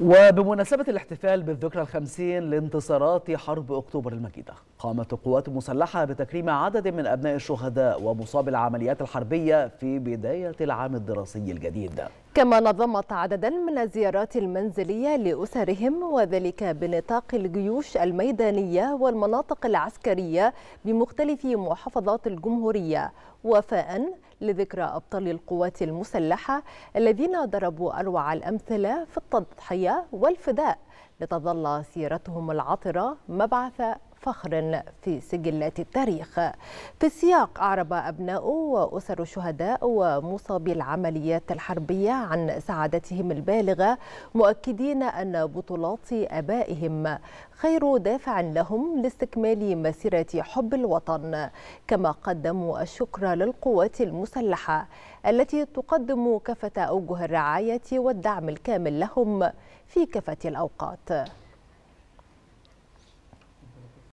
وبمناسبة الاحتفال بالذكرى الخمسين لانتصارات حرب أكتوبر المجيدة قامت القوات المسلحة بتكريم عدد من أبناء الشهداء ومصاب العمليات الحربية في بداية العام الدراسي الجديد كما نظمت عددا من الزيارات المنزلية لأسرهم وذلك بنطاق الجيوش الميدانية والمناطق العسكرية بمختلف محافظات الجمهورية وفاء لذكرى أبطال القوات المسلحة الذين ضربوا أروع الأمثلة في التضحية والفداء لتظل سيرتهم العطرة مبعث فخر في سجلات التاريخ في السياق أعرب أبناء وأسر الشهداء ومصابي العمليات الحربية عن سعادتهم البالغة مؤكدين أن بطولات أبائهم خير دافع لهم لاستكمال مسيرة حب الوطن كما قدموا الشكر للقوات المسلحة التي تقدم كافة أوجه الرعاية والدعم الكامل لهم في كافة الأوقات